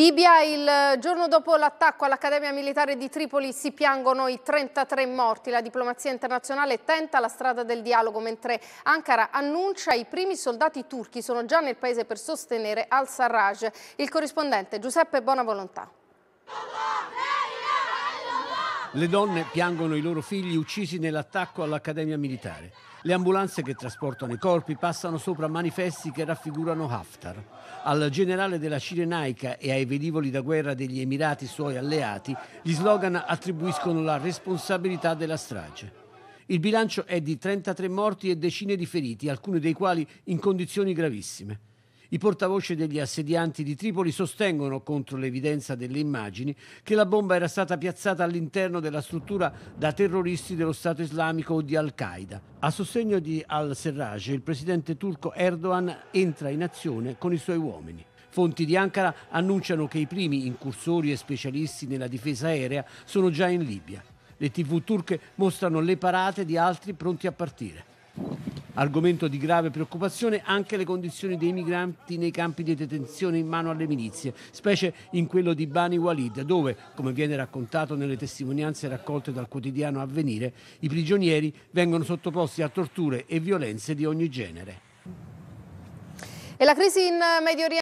Libia, il giorno dopo l'attacco all'Accademia Militare di Tripoli si piangono i 33 morti. La diplomazia internazionale tenta la strada del dialogo, mentre Ankara annuncia i primi soldati turchi sono già nel paese per sostenere al-Sarraj. Il corrispondente Giuseppe Bonavolontà. Le donne piangono i loro figli uccisi nell'attacco all'Accademia Militare. Le ambulanze che trasportano i corpi passano sopra manifesti che raffigurano Haftar. Al generale della Cirenaica e ai velivoli da guerra degli Emirati suoi alleati, gli slogan attribuiscono la responsabilità della strage. Il bilancio è di 33 morti e decine di feriti, alcuni dei quali in condizioni gravissime. I portavoce degli assedianti di Tripoli sostengono, contro l'evidenza delle immagini, che la bomba era stata piazzata all'interno della struttura da terroristi dello Stato islamico o di Al-Qaeda. A sostegno di al-Serraj, il presidente turco Erdogan entra in azione con i suoi uomini. Fonti di Ankara annunciano che i primi incursori e specialisti nella difesa aerea sono già in Libia. Le tv turche mostrano le parate di altri pronti a partire. Argomento di grave preoccupazione anche le condizioni dei migranti nei campi di detenzione in mano alle milizie, specie in quello di Bani Walid, dove, come viene raccontato nelle testimonianze raccolte dal quotidiano Avvenire, i prigionieri vengono sottoposti a torture e violenze di ogni genere. E la crisi in Medio Oriente